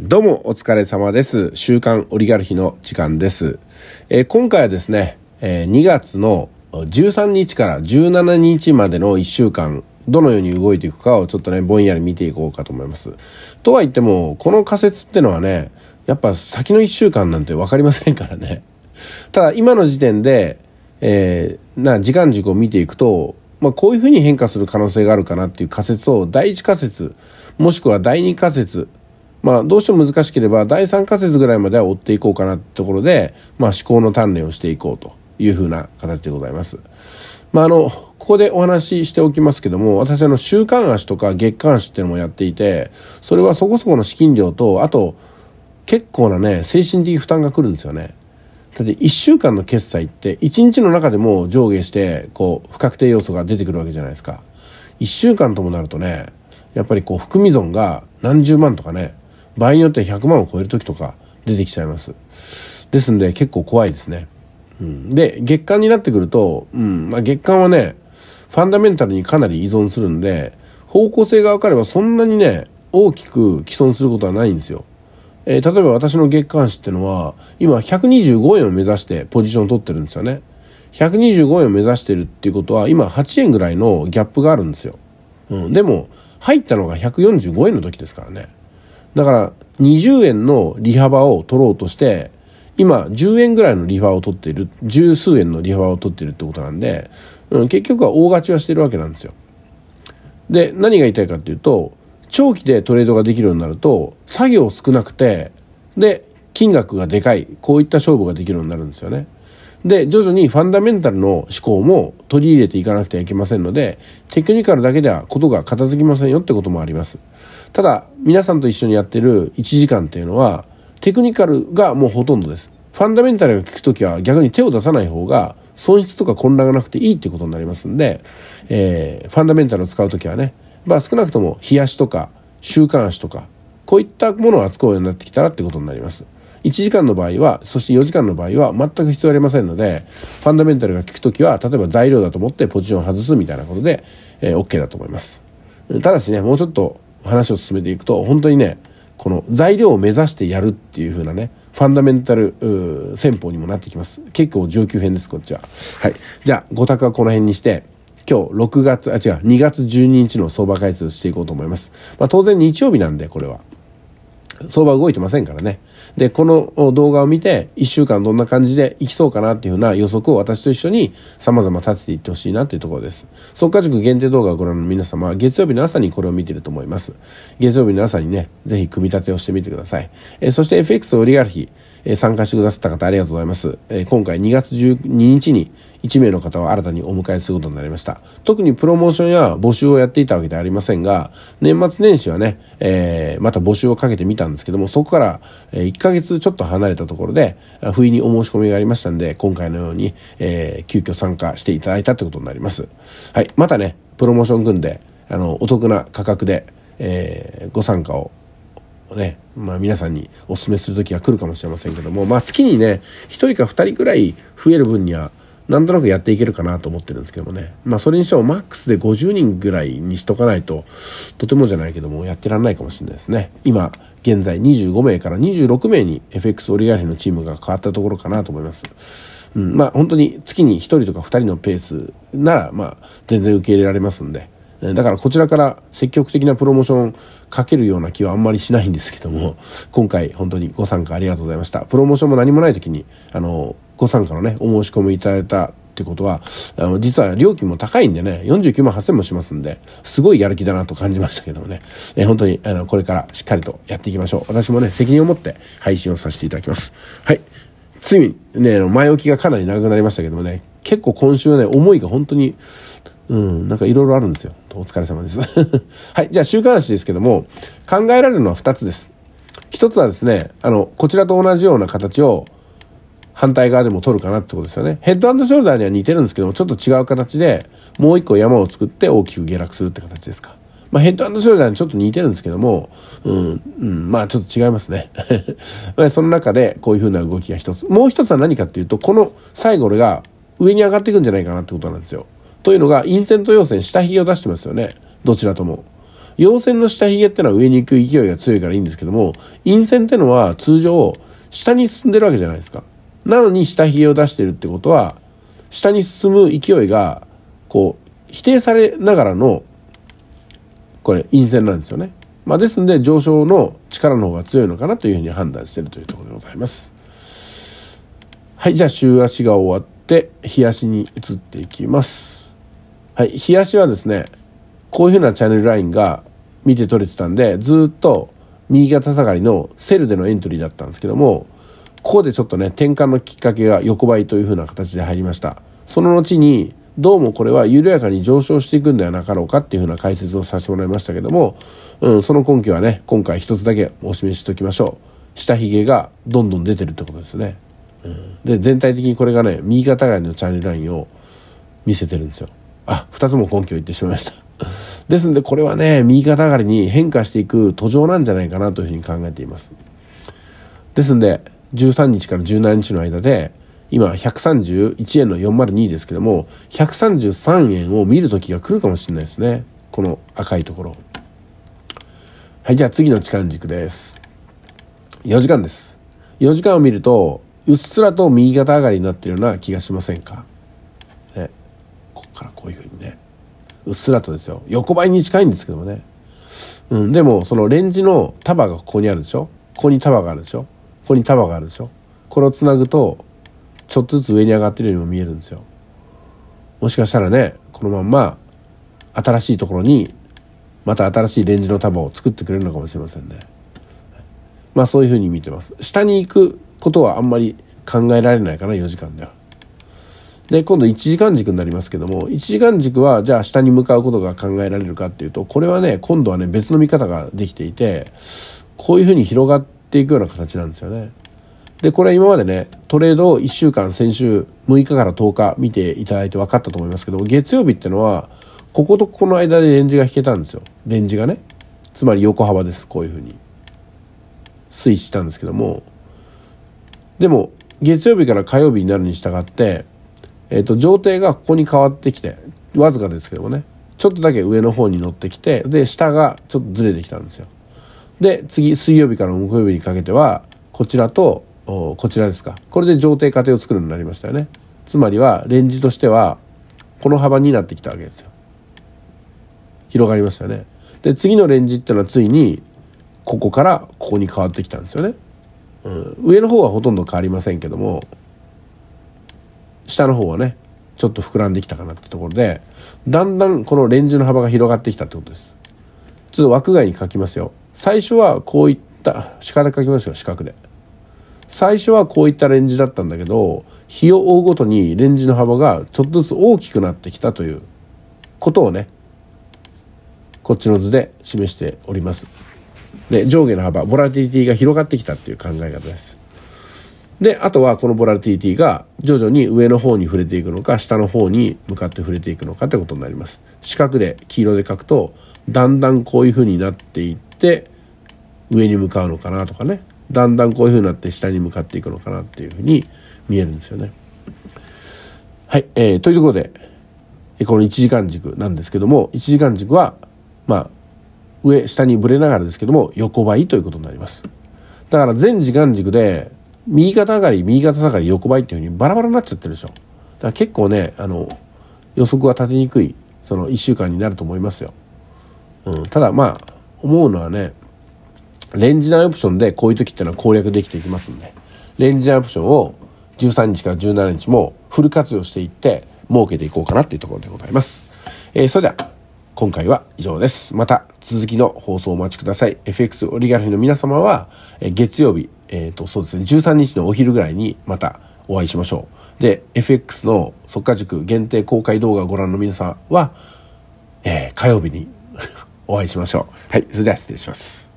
どうもお疲れ様です。週刊オリガルヒの時間です。えー、今回はですね、えー、2月の13日から17日までの1週間、どのように動いていくかをちょっとね、ぼんやり見ていこうかと思います。とは言っても、この仮説ってのはね、やっぱ先の1週間なんてわかりませんからね。ただ今の時点で、えー、な時間軸を見ていくと、まあ、こういうふうに変化する可能性があるかなっていう仮説を第1仮説もしくは第2仮説まあ、どうしても難しければ第3仮説ぐらいまでは追っていこうかなってところで、まあ、思考の鍛錬をしていこうというふうな形でございます。まあ、あの、ここでお話ししておきますけども、私あの週刊足とか月刊足っていうのもやっていて、それはそこそこの資金量と、あと結構なね、精神的負担がくるんですよね。だって1週間の決済って1日の中でも上下して、こう、不確定要素が出てくるわけじゃないですか。1週間ともなるとね、やっぱりこう、含み損が何十万とかね、場合によっては100万を超える時とか出てきちゃいます。ですんで結構怖いですね。うん、で、月間になってくると、うんまあ、月間はね、ファンダメンタルにかなり依存するんで、方向性が分かればそんなにね、大きく既存することはないんですよ。えー、例えば私の月間誌ってのは、今125円を目指してポジションを取ってるんですよね。125円を目指してるっていうことは、今8円ぐらいのギャップがあるんですよ。うん、でも、入ったのが145円の時ですからね。だから20円の利幅を取ろうとして今10円ぐらいの利幅を取っている十数円の利幅を取っているってことなんで、うん、結局は大勝ちはしてるわけなんですよ。で何が言いたいかっていうと長期でトレードができるようになると作業少なくてで金額がでかいこういった勝負ができるようになるんですよね。で徐々にファンダメンタルの思考も取り入れていかなくてはいけませんのでテクニカルだけではことが片付きませんよってこともあります。ただ皆さんと一緒にやってる1時間っていうのはテクニカルがもうほとんどですファンダメンタルが効く時は逆に手を出さない方が損失とか混乱がなくていいってことになりますんで、えー、ファンダメンタルを使う時はねまあ少なくとも冷やしとか週刊足とかこういったものを扱うようになってきたらってことになります1時間の場合はそして4時間の場合は全く必要ありませんのでファンダメンタルが効く時は例えば材料だと思ってポジションを外すみたいなことで、えー、OK だと思いますただしねもうちょっと話を進めていくと本当にねこの材料を目指してやるっていう風なねファンダメンタル戦法にもなってきます結構上級編ですこっちははいじゃあ5択はこの辺にして今日6月あ違う2月12日の相場回数していこうと思います、まあ、当然日曜日なんでこれは相場動いてませんからね。で、この動画を見て、1週間どんな感じでいきそうかなっていうような予測を私と一緒に様々立てていってほしいなっていうところです。総稼塾限定動画をご覧の皆様、月曜日の朝にこれを見てると思います。月曜日の朝にね、ぜひ組み立てをしてみてください。えそして FX オリガルヒー。え参加してくださった方ありがとうございます。え今回2月12日に1名の方を新たにお迎えすることになりました。特にプロモーションや募集をやっていたわけではありませんが、年末年始はね、えー、また募集をかけてみたんですけども、そこから1ヶ月ちょっと離れたところで、不意にお申し込みがありましたんで、今回のように、えー、急遽参加していただいたってことになります。はい。またね、プロモーション組んで、あの、お得な価格で、えー、ご参加ををね、まあ、皆さんにお勧めする時が来るかもしれませんけども、まあ、月にね1人か2人くらい増える分にはなんとなくやっていけるかなと思ってるんですけどもね。まあそれにしてもマックスで50人ぐらいにしとかないと、とてもじゃないけども、やってらんないかもしれないですね。今、現在25名から26名に FX オリガルヒのチームが変わったところかなと思います。うん、まあ本当に月に1人とか2人のペースなら、まあ全然受け入れられますんで、だからこちらから積極的なプロモーションかけるような気はあんまりしないんですけども、今回本当にご参加ありがとうございました。プロモーションも何もない時に、あの、ご参加のね、お申し込みいただいたってことは、あの、実は料金も高いんでね、49万8000もしますんで、すごいやる気だなと感じましたけどもね、え本当に、あの、これからしっかりとやっていきましょう。私もね、責任を持って配信をさせていただきます。はい。ついにね、前置きがかなり長くなりましたけどもね、結構今週はね、思いが本当にうん、なんかいろいろあるんですよ。お疲れ様です。はい、じゃあ週刊誌ですけども、考えられるのは2つです。1つはですね、あの、こちらと同じような形を反対側でも取るかなってことですよね。ヘッドショルダーには似てるんですけども、ちょっと違う形で、もう一個山を作って大きく下落するって形ですか。まあ、ヘッドショルダーにちょっと似てるんですけども、うん、うん、まあちょっと違いますね。その中でこういう風な動きが1つ。もう1つは何かっていうと、この最後俺が上に上がっていくんじゃないかなってことなんですよ。というのが陰線と陽線下髭を出してますよねどちらとも。陽線の下髭ってのは上に行く勢いが強いからいいんですけども陰線ってのは通常下に進んでるわけじゃないですか。なのに下髭を出してるってことは下に進む勢いがこう否定されながらのこれ陰線なんですよね。まあ、ですんで上昇の力の方が強いのかなというふうに判断してるというところでございます。はい、じゃあ週足が終わって日足に移っていきます。はい、冷やしはですねこういうふうなチャンネルラインが見て取れてたんでずっと右肩下がりのセルでのエントリーだったんですけどもここでちょっとね転換のきっかけが横ばいというふうな形で入りましたその後にどうもこれは緩やかに上昇していくんではなかろうかっていうふうな解説をさせてもらいましたけども、うん、その根拠はね今回一つだけお示ししておきましょう下髭がどんどん出てるってことですね、うん、で全体的にこれがね右肩上がりのチャンネルラインを見せてるんですよあ二つも根拠を言ってしまいました ですんでこれはね右肩上がりに変化していく途上なんじゃないかなというふうに考えていますですんで13日から17日の間で今131円の402ですけども133円を見る時が来るかもしれないですねこの赤いところはいじゃあ次の時間軸です4時間です4時間を見るとうっすらと右肩上がりになってるような気がしませんかからこういうふうにねうっすらとですよ横ばいに近いんですけどもね、うん、でもそのレンジの束がここにあるでしょここに束があるでしょここに束があるでしょこれをつなぐとちょっとずつ上に上がってるようにも見えるんですよもしかしたらねこのまんま新しいところにまた新しいレンジの束を作ってくれるのかもしれませんねまあそういうふうに見てます下に行くことはあんまり考えられないかな4時間では。で今度1時間軸になりますけども1時間軸はじゃあ下に向かうことが考えられるかっていうとこれはね今度はね別の見方ができていてこういうふうに広がっていくような形なんですよね。でこれは今までねトレードを1週間先週6日から10日見ていただいて分かったと思いますけども月曜日ってのはこことここの間でレンジが引けたんですよレンジがねつまり横幅ですこういうふうに推移したんですけどもでも月曜日から火曜日になるに従ってえっ、ー、と、上底がここに変わってきて、わずかですけどもね、ちょっとだけ上の方に乗ってきて、で、下がちょっとずれてきたんですよ。で、次、水曜日から木曜日にかけては、こちらと、こちらですか。これで上底過程を作るようになりましたよね。つまりは、レンジとしては、この幅になってきたわけですよ。広がりましたよね。で、次のレンジっていうのはついに、ここからここに変わってきたんですよね。うん、上の方はほとんど変わりませんけども、下の方はねちょっと膨らんできたかなってところでだんだんこのレンジの幅が広がってきたってことですちょっと枠外に書きますよ最初はこういった四角で書きますよ四角で最初はこういったレンジだったんだけど日を追うごとにレンジの幅がちょっとずつ大きくなってきたということをねこっちの図で示しておりますで上下の幅ボラティリティが広がってきたっていう考え方ですで、あとはこのボラティティが徐々に上の方に触れていくのか、下の方に向かって触れていくのかってことになります。四角で、黄色で書くと、だんだんこういう風になっていって、上に向かうのかなとかね、だんだんこういう風になって下に向かっていくのかなっていう風に見えるんですよね。はい、えー、というところで、この1時間軸なんですけども、1時間軸は、まあ、上、下にぶれながらですけども、横ばいということになります。だから全時間軸で右肩上がり右肩下がり横ばいっていうふうにバラバラになっちゃってるでしょだから結構ねあの予測が立てにくいその1週間になると思いますよ、うん、ただまあ思うのはねレンジ内オプションでこういう時っていうのは攻略できていきますんでレンジ内オプションを13日から17日もフル活用していって儲けていこうかなっていうところでございます、えー、それでは今回は以上です。また続きの放送お待ちください。FX オリガルフィの皆様は月曜日えっ、ー、と、そうですね、13日のお昼ぐらいにまたお会いしましょう。で、FX の速稼塾限定公開動画をご覧の皆さんは、えー、火曜日に お会いしましょう。はい、それでは失礼します。